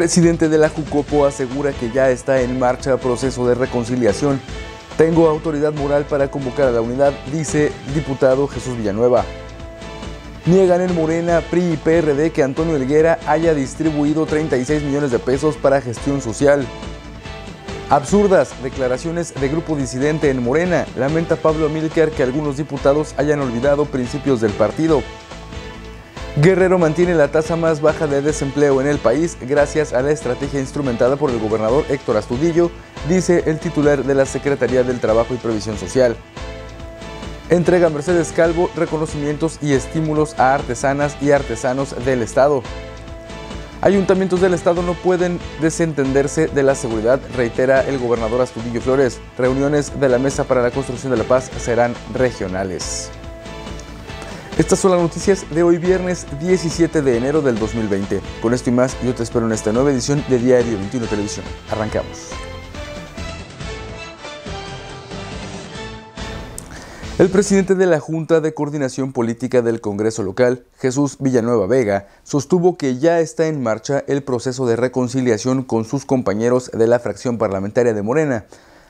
Presidente de la Jucopo asegura que ya está en marcha proceso de reconciliación. Tengo autoridad moral para convocar a la unidad, dice diputado Jesús Villanueva. Niegan en Morena, PRI y PRD que Antonio Elguera haya distribuido 36 millones de pesos para gestión social. Absurdas declaraciones de grupo disidente en Morena. Lamenta Pablo Milker que algunos diputados hayan olvidado principios del partido. Guerrero mantiene la tasa más baja de desempleo en el país gracias a la estrategia instrumentada por el gobernador Héctor Astudillo, dice el titular de la Secretaría del Trabajo y Previsión Social. Entrega Mercedes Calvo reconocimientos y estímulos a artesanas y artesanos del Estado. Ayuntamientos del Estado no pueden desentenderse de la seguridad, reitera el gobernador Astudillo Flores. Reuniones de la Mesa para la Construcción de la Paz serán regionales. Estas son las noticias de hoy viernes 17 de enero del 2020. Con esto y más, yo te espero en esta nueva edición de Diario 21 Televisión. Arrancamos. El presidente de la Junta de Coordinación Política del Congreso Local, Jesús Villanueva Vega, sostuvo que ya está en marcha el proceso de reconciliación con sus compañeros de la fracción parlamentaria de Morena.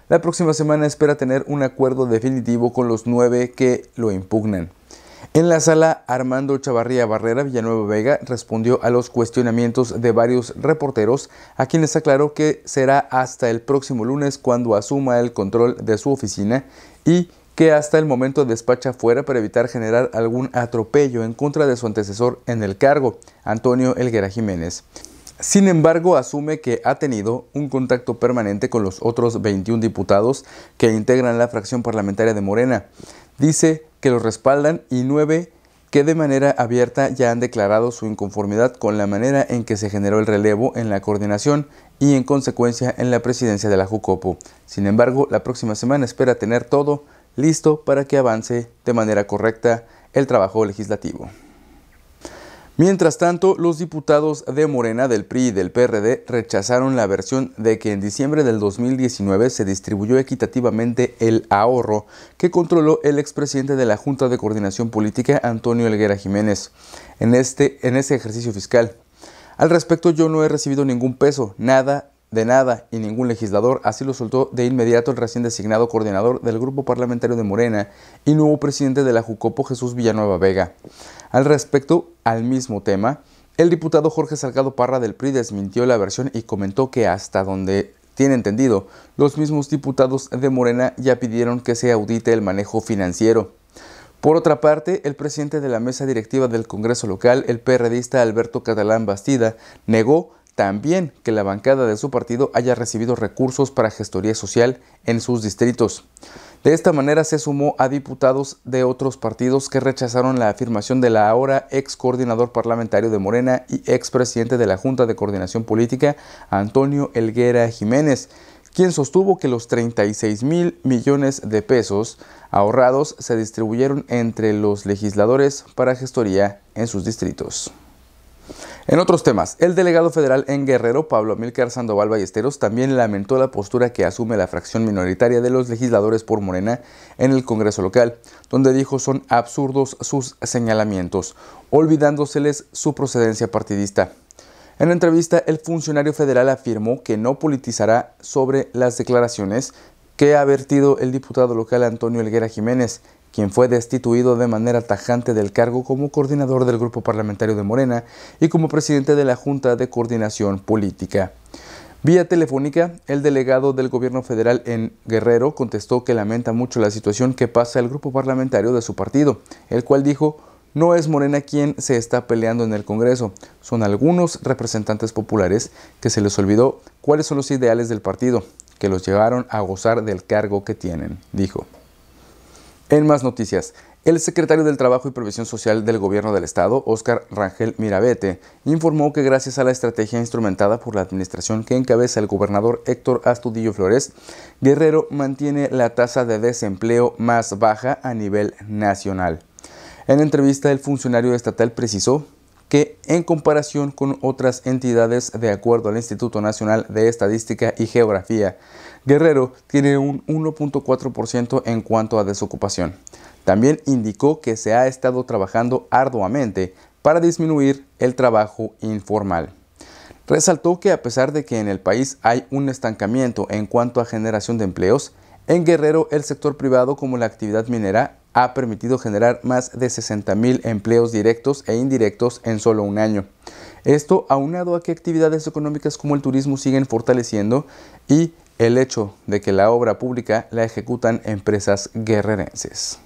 La próxima semana espera tener un acuerdo definitivo con los nueve que lo impugnan. En la sala, Armando Chavarría Barrera Villanueva Vega respondió a los cuestionamientos de varios reporteros, a quienes aclaró que será hasta el próximo lunes cuando asuma el control de su oficina y que hasta el momento despacha fuera para evitar generar algún atropello en contra de su antecesor en el cargo, Antonio Elguera Jiménez. Sin embargo, asume que ha tenido un contacto permanente con los otros 21 diputados que integran la fracción parlamentaria de Morena. Dice que los respaldan y nueve que de manera abierta ya han declarado su inconformidad con la manera en que se generó el relevo en la coordinación y en consecuencia en la presidencia de la Jucopo. Sin embargo, la próxima semana espera tener todo listo para que avance de manera correcta el trabajo legislativo. Mientras tanto, los diputados de Morena, del PRI y del PRD rechazaron la versión de que en diciembre del 2019 se distribuyó equitativamente el ahorro que controló el expresidente de la Junta de Coordinación Política, Antonio Elguera Jiménez, en, este, en ese ejercicio fiscal. Al respecto, yo no he recibido ningún peso, nada de nada y ningún legislador, así lo soltó de inmediato el recién designado coordinador del grupo parlamentario de Morena y nuevo presidente de la Jucopo Jesús Villanueva Vega. Al respecto, al mismo tema, el diputado Jorge Salgado Parra del PRI desmintió la versión y comentó que hasta donde tiene entendido, los mismos diputados de Morena ya pidieron que se audite el manejo financiero. Por otra parte, el presidente de la mesa directiva del Congreso local, el PRDista Alberto Catalán Bastida, negó también que la bancada de su partido haya recibido recursos para gestoría social en sus distritos. De esta manera se sumó a diputados de otros partidos que rechazaron la afirmación de la ahora ex coordinador parlamentario de Morena y ex presidente de la Junta de Coordinación Política, Antonio Elguera Jiménez, quien sostuvo que los 36 mil millones de pesos ahorrados se distribuyeron entre los legisladores para gestoría en sus distritos. En otros temas, el delegado federal en Guerrero, Pablo Amilcar Sandoval Ballesteros, también lamentó la postura que asume la fracción minoritaria de los legisladores por Morena en el Congreso local, donde dijo son absurdos sus señalamientos, olvidándoseles su procedencia partidista. En la entrevista, el funcionario federal afirmó que no politizará sobre las declaraciones que ha vertido el diputado local Antonio Elguera Jiménez, quien fue destituido de manera tajante del cargo como coordinador del Grupo Parlamentario de Morena y como presidente de la Junta de Coordinación Política. Vía telefónica, el delegado del gobierno federal en Guerrero contestó que lamenta mucho la situación que pasa el grupo parlamentario de su partido, el cual dijo, no es Morena quien se está peleando en el Congreso, son algunos representantes populares que se les olvidó cuáles son los ideales del partido, que los llevaron a gozar del cargo que tienen, dijo. En más noticias, el secretario del Trabajo y Previsión Social del Gobierno del Estado, Óscar Rangel Mirabete, informó que gracias a la estrategia instrumentada por la administración que encabeza el gobernador Héctor Astudillo Flores, Guerrero mantiene la tasa de desempleo más baja a nivel nacional. En entrevista, el funcionario estatal precisó que en comparación con otras entidades de acuerdo al Instituto Nacional de Estadística y Geografía, Guerrero tiene un 1.4% en cuanto a desocupación. También indicó que se ha estado trabajando arduamente para disminuir el trabajo informal. Resaltó que a pesar de que en el país hay un estancamiento en cuanto a generación de empleos, en Guerrero el sector privado como la actividad minera ha permitido generar más de 60.000 empleos directos e indirectos en solo un año. Esto aunado a que actividades económicas como el turismo siguen fortaleciendo y el hecho de que la obra pública la ejecutan empresas guerrerenses.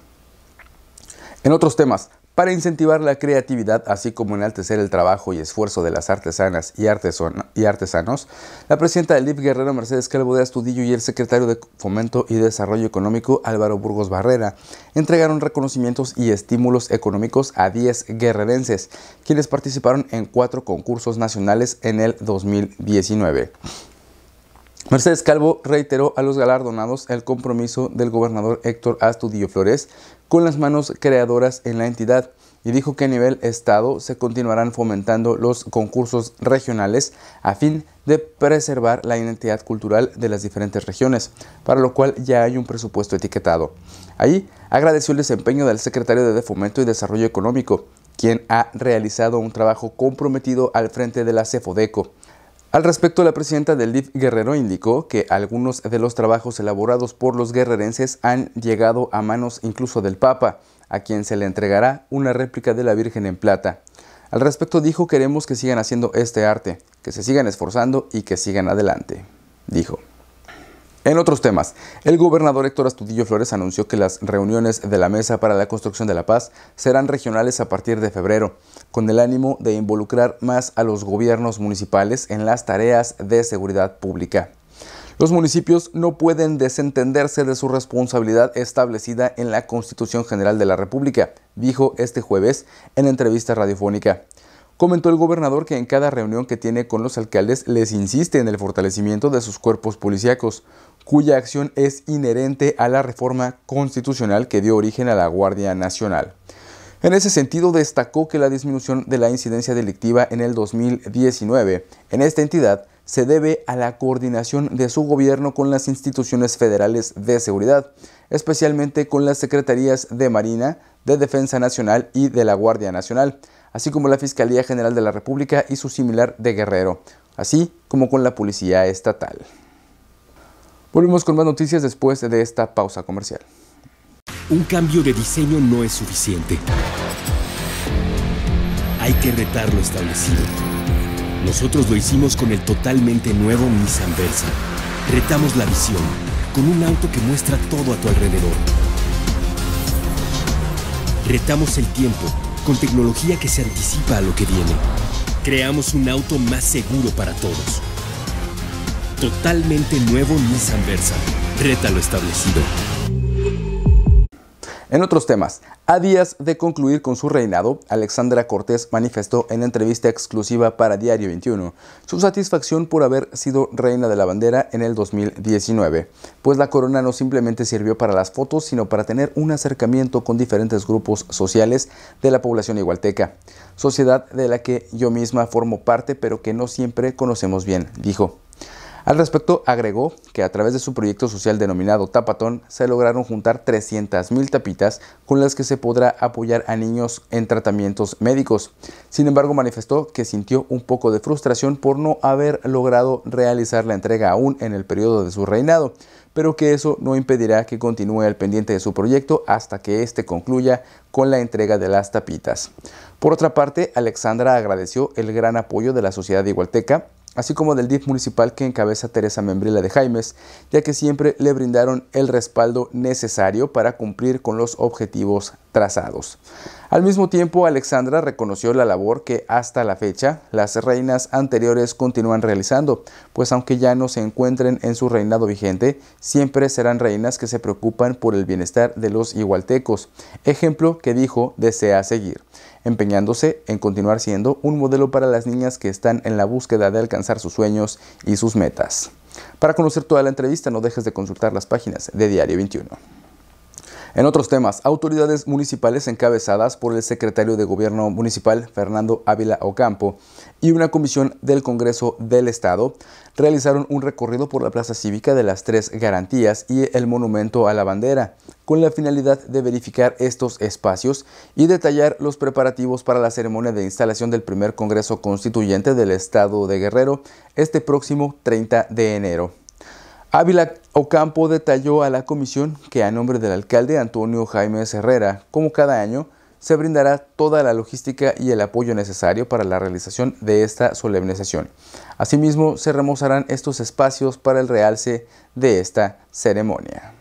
En otros temas, para incentivar la creatividad, así como enaltecer el trabajo y esfuerzo de las artesanas y, artesanos, la presidenta del LIB Guerrero Mercedes Calvo de Astudillo y el secretario de Fomento y Desarrollo Económico Álvaro Burgos Barrera entregaron reconocimientos y estímulos económicos a 10 guerrerenses, quienes participaron en cuatro concursos nacionales en el 2019. Mercedes Calvo reiteró a los galardonados el compromiso del gobernador Héctor Astudillo Flores con las manos creadoras en la entidad y dijo que a nivel Estado se continuarán fomentando los concursos regionales a fin de preservar la identidad cultural de las diferentes regiones, para lo cual ya hay un presupuesto etiquetado. Allí agradeció el desempeño del secretario de Fomento y Desarrollo Económico, quien ha realizado un trabajo comprometido al frente de la CEFODECO al respecto, la presidenta del DIF Guerrero indicó que algunos de los trabajos elaborados por los guerrerenses han llegado a manos incluso del Papa, a quien se le entregará una réplica de la Virgen en plata. Al respecto dijo, queremos que sigan haciendo este arte, que se sigan esforzando y que sigan adelante, dijo. En otros temas, el gobernador Héctor Astudillo Flores anunció que las reuniones de la Mesa para la Construcción de la Paz serán regionales a partir de febrero, con el ánimo de involucrar más a los gobiernos municipales en las tareas de seguridad pública. Los municipios no pueden desentenderse de su responsabilidad establecida en la Constitución General de la República, dijo este jueves en entrevista radiofónica. Comentó el gobernador que en cada reunión que tiene con los alcaldes les insiste en el fortalecimiento de sus cuerpos policíacos, cuya acción es inherente a la reforma constitucional que dio origen a la Guardia Nacional. En ese sentido, destacó que la disminución de la incidencia delictiva en el 2019 en esta entidad se debe a la coordinación de su gobierno con las instituciones federales de seguridad, especialmente con las secretarías de Marina, de Defensa Nacional y de la Guardia Nacional, así como la Fiscalía General de la República y su similar de Guerrero, así como con la Policía Estatal. Volvemos con más noticias después de esta pausa comercial. Un cambio de diseño no es suficiente. Hay que retar lo establecido. Nosotros lo hicimos con el totalmente nuevo Nissan Versa. Retamos la visión con un auto que muestra todo a tu alrededor. Retamos el tiempo con tecnología que se anticipa a lo que viene. Creamos un auto más seguro para todos. Totalmente nuevo Nissan Versa. Reta lo establecido. En otros temas, a días de concluir con su reinado, Alexandra Cortés manifestó en entrevista exclusiva para Diario 21 su satisfacción por haber sido reina de la bandera en el 2019, pues la corona no simplemente sirvió para las fotos, sino para tener un acercamiento con diferentes grupos sociales de la población igualteca, sociedad de la que yo misma formo parte pero que no siempre conocemos bien, dijo. Al respecto, agregó que a través de su proyecto social denominado Tapatón se lograron juntar 300.000 tapitas con las que se podrá apoyar a niños en tratamientos médicos. Sin embargo, manifestó que sintió un poco de frustración por no haber logrado realizar la entrega aún en el periodo de su reinado, pero que eso no impedirá que continúe el pendiente de su proyecto hasta que éste concluya con la entrega de las tapitas. Por otra parte, Alexandra agradeció el gran apoyo de la sociedad igualteca así como del DIF municipal que encabeza Teresa Membrila de Jaimes, ya que siempre le brindaron el respaldo necesario para cumplir con los objetivos trazados. Al mismo tiempo, Alexandra reconoció la labor que hasta la fecha las reinas anteriores continúan realizando, pues aunque ya no se encuentren en su reinado vigente, siempre serán reinas que se preocupan por el bienestar de los igualtecos, ejemplo que dijo desea seguir, empeñándose en continuar siendo un modelo para las niñas que están en la búsqueda de alcanzar sus sueños y sus metas. Para conocer toda la entrevista no dejes de consultar las páginas de Diario 21. En otros temas, autoridades municipales encabezadas por el secretario de Gobierno Municipal Fernando Ávila Ocampo y una comisión del Congreso del Estado realizaron un recorrido por la Plaza Cívica de las Tres Garantías y el Monumento a la Bandera, con la finalidad de verificar estos espacios y detallar los preparativos para la ceremonia de instalación del primer Congreso Constituyente del Estado de Guerrero este próximo 30 de enero. Ávila Ocampo detalló a la comisión que a nombre del alcalde Antonio Jaime Herrera, como cada año, se brindará toda la logística y el apoyo necesario para la realización de esta solemnización. Asimismo, se remozarán estos espacios para el realce de esta ceremonia.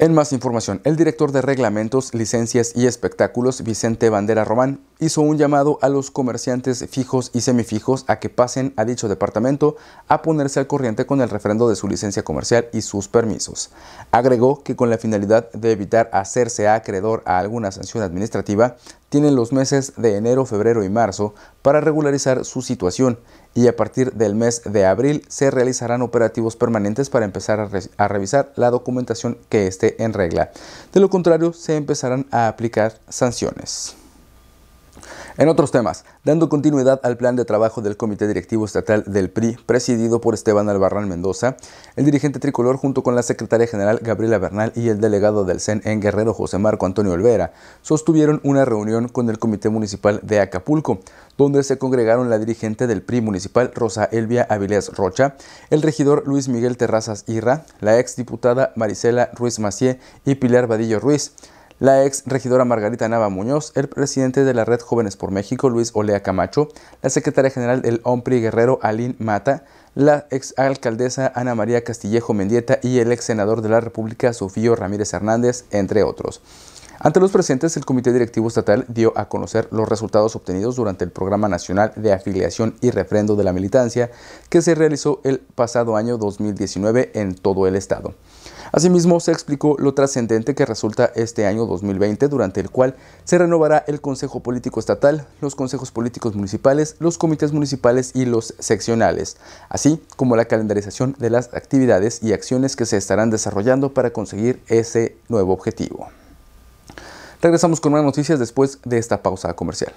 En más información, el director de reglamentos, licencias y espectáculos, Vicente Bandera Román, hizo un llamado a los comerciantes fijos y semifijos a que pasen a dicho departamento a ponerse al corriente con el refrendo de su licencia comercial y sus permisos. Agregó que con la finalidad de evitar hacerse acreedor a alguna sanción administrativa, tienen los meses de enero, febrero y marzo para regularizar su situación y a partir del mes de abril se realizarán operativos permanentes para empezar a, revisar la documentación que esté en regla. De lo contrario, se empezarán a aplicar sanciones. En otros temas, dando continuidad al plan de trabajo del Comité Directivo Estatal del PRI, presidido por Esteban Albarrán Mendoza, el dirigente tricolor junto con la secretaria general Gabriela Bernal y el delegado del CEN en Guerrero José Marco Antonio Olvera, sostuvieron una reunión con el Comité Municipal de Acapulco, donde se congregaron la dirigente del PRI municipal Rosa Elvia Avilés Rocha, el regidor Luis Miguel Terrazas Irra, la exdiputada Marisela Ruiz Macié y Pilar Vadillo Ruiz la ex regidora Margarita Nava Muñoz, el presidente de la Red Jóvenes por México, Luis Olea Camacho, la secretaria general del OMPRI Guerrero, Aline Mata, la ex alcaldesa Ana María Castillejo Mendieta y el ex senador de la República, Sofío Ramírez Hernández, entre otros. Ante los presentes, el Comité Directivo Estatal dio a conocer los resultados obtenidos durante el Programa Nacional de Afiliación y Refrendo de la Militancia que se realizó el pasado año 2019 en todo el Estado. Asimismo, se explicó lo trascendente que resulta este año 2020, durante el cual se renovará el Consejo Político Estatal, los consejos políticos municipales, los comités municipales y los seccionales, así como la calendarización de las actividades y acciones que se estarán desarrollando para conseguir ese nuevo objetivo. Regresamos con más noticias después de esta pausa comercial.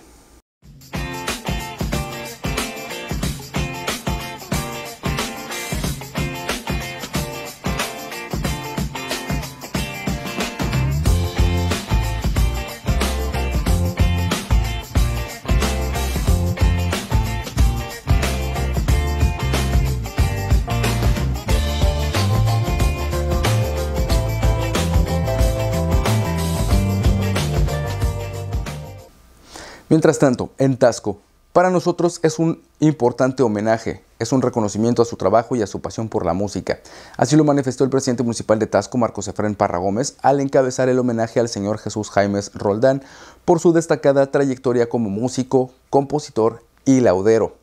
Mientras tanto, en Tasco, para nosotros es un importante homenaje, es un reconocimiento a su trabajo y a su pasión por la música. Así lo manifestó el presidente municipal de Tasco, Marcos Efrén Parra Gómez, al encabezar el homenaje al señor Jesús Jaimes Roldán por su destacada trayectoria como músico, compositor y laudero.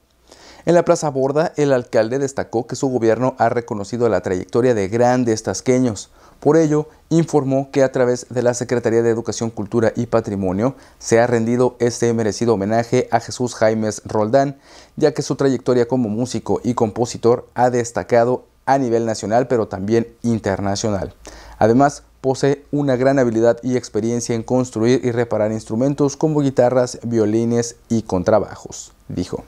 En la Plaza Borda, el alcalde destacó que su gobierno ha reconocido la trayectoria de grandes tasqueños. Por ello, informó que a través de la Secretaría de Educación, Cultura y Patrimonio se ha rendido este merecido homenaje a Jesús Jaimes Roldán, ya que su trayectoria como músico y compositor ha destacado a nivel nacional pero también internacional. Además, posee una gran habilidad y experiencia en construir y reparar instrumentos como guitarras, violines y contrabajos, dijo.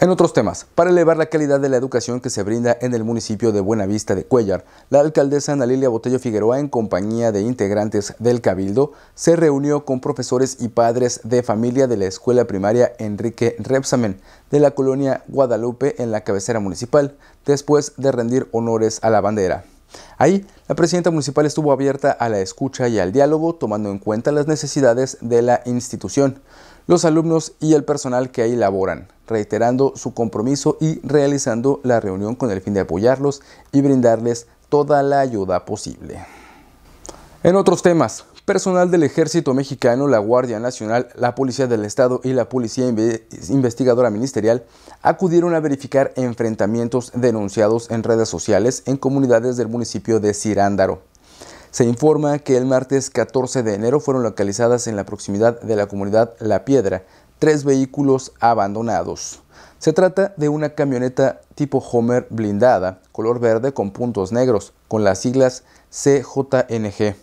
En otros temas, para elevar la calidad de la educación que se brinda en el municipio de Buenavista de Cuellar, la alcaldesa Ana Lilia Botello Figueroa, en compañía de integrantes del Cabildo, se reunió con profesores y padres de familia de la escuela primaria Enrique Repsamen de la colonia Guadalupe en la cabecera municipal, después de rendir honores a la bandera. Ahí, la presidenta municipal estuvo abierta a la escucha y al diálogo, tomando en cuenta las necesidades de la institución los alumnos y el personal que ahí laboran, reiterando su compromiso y realizando la reunión con el fin de apoyarlos y brindarles toda la ayuda posible. En otros temas, personal del Ejército Mexicano, la Guardia Nacional, la Policía del Estado y la Policía Investigadora Ministerial acudieron a verificar enfrentamientos denunciados en redes sociales en comunidades del municipio de Cirándaro. Se informa que el martes 14 de enero fueron localizadas en la proximidad de la comunidad La Piedra tres vehículos abandonados. Se trata de una camioneta tipo Homer blindada, color verde con puntos negros, con las siglas CJNG,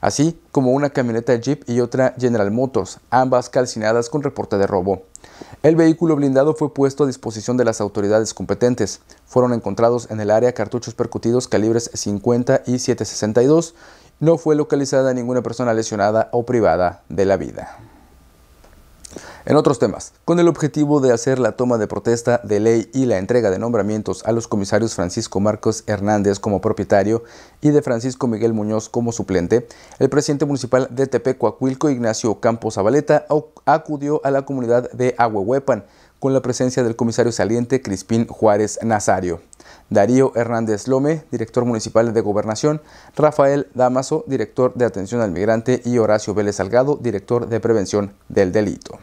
así como una camioneta Jeep y otra General Motors, ambas calcinadas con reporte de robo. El vehículo blindado fue puesto a disposición de las autoridades competentes. Fueron encontrados en el área cartuchos percutidos calibres 50 y 762. No fue localizada ninguna persona lesionada o privada de la vida. En otros temas, con el objetivo de hacer la toma de protesta de ley y la entrega de nombramientos a los comisarios Francisco Marcos Hernández como propietario y de Francisco Miguel Muñoz como suplente, el presidente municipal de Tepecuacuilco, Ignacio Campos Zabaleta, acudió a la comunidad de Ahuehuepan con la presencia del comisario saliente Crispín Juárez Nazario. Darío Hernández Lome, director municipal de Gobernación, Rafael Damaso, director de Atención al Migrante, y Horacio Vélez Salgado, director de Prevención del Delito.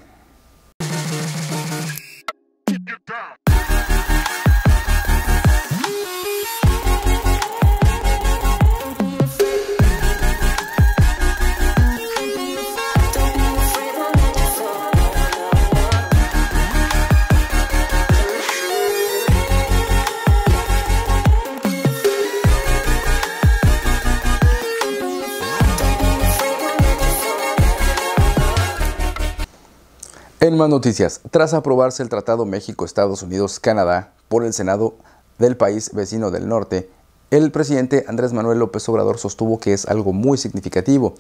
más noticias. Tras aprobarse el Tratado México-Estados Unidos-Canadá por el Senado del país vecino del norte, el presidente Andrés Manuel López Obrador sostuvo que es algo muy significativo,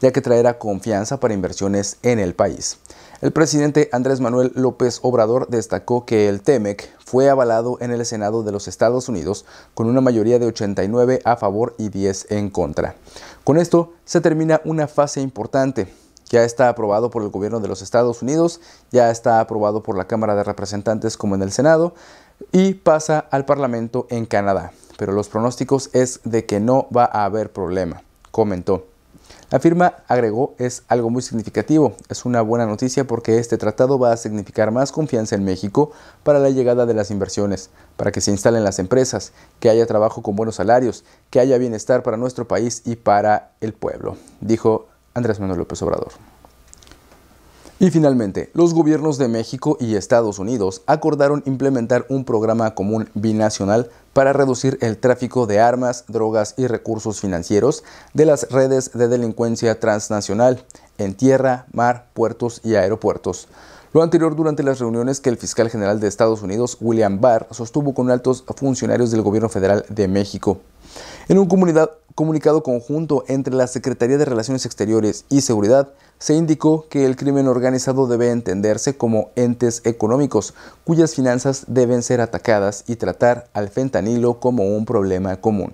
ya que traerá confianza para inversiones en el país. El presidente Andrés Manuel López Obrador destacó que el TEMEC fue avalado en el Senado de los Estados Unidos con una mayoría de 89 a favor y 10 en contra. Con esto se termina una fase importante ya está aprobado por el gobierno de los Estados Unidos, ya está aprobado por la Cámara de Representantes como en el Senado y pasa al Parlamento en Canadá. Pero los pronósticos es de que no va a haber problema, comentó. La firma, agregó, es algo muy significativo. Es una buena noticia porque este tratado va a significar más confianza en México para la llegada de las inversiones, para que se instalen las empresas, que haya trabajo con buenos salarios, que haya bienestar para nuestro país y para el pueblo, dijo Andrés Manuel López Obrador. Y finalmente, los gobiernos de México y Estados Unidos acordaron implementar un programa común binacional para reducir el tráfico de armas, drogas y recursos financieros de las redes de delincuencia transnacional en tierra, mar, puertos y aeropuertos. Lo anterior durante las reuniones que el fiscal general de Estados Unidos, William Barr, sostuvo con altos funcionarios del gobierno federal de México. En un comunicado conjunto entre la Secretaría de Relaciones Exteriores y Seguridad, se indicó que el crimen organizado debe entenderse como entes económicos cuyas finanzas deben ser atacadas y tratar al fentanilo como un problema común.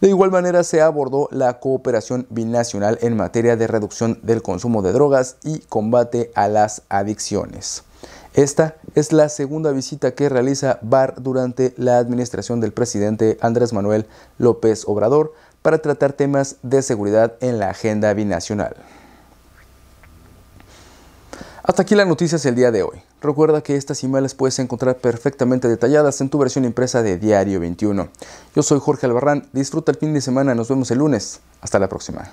De igual manera se abordó la cooperación binacional en materia de reducción del consumo de drogas y combate a las adicciones. Esta es la segunda visita que realiza Barr durante la administración del presidente Andrés Manuel López Obrador para tratar temas de seguridad en la agenda binacional. Hasta aquí las noticias el día de hoy. Recuerda que estas imágenes puedes encontrar perfectamente detalladas en tu versión impresa de Diario 21. Yo soy Jorge Albarrán, disfruta el fin de semana, nos vemos el lunes. Hasta la próxima.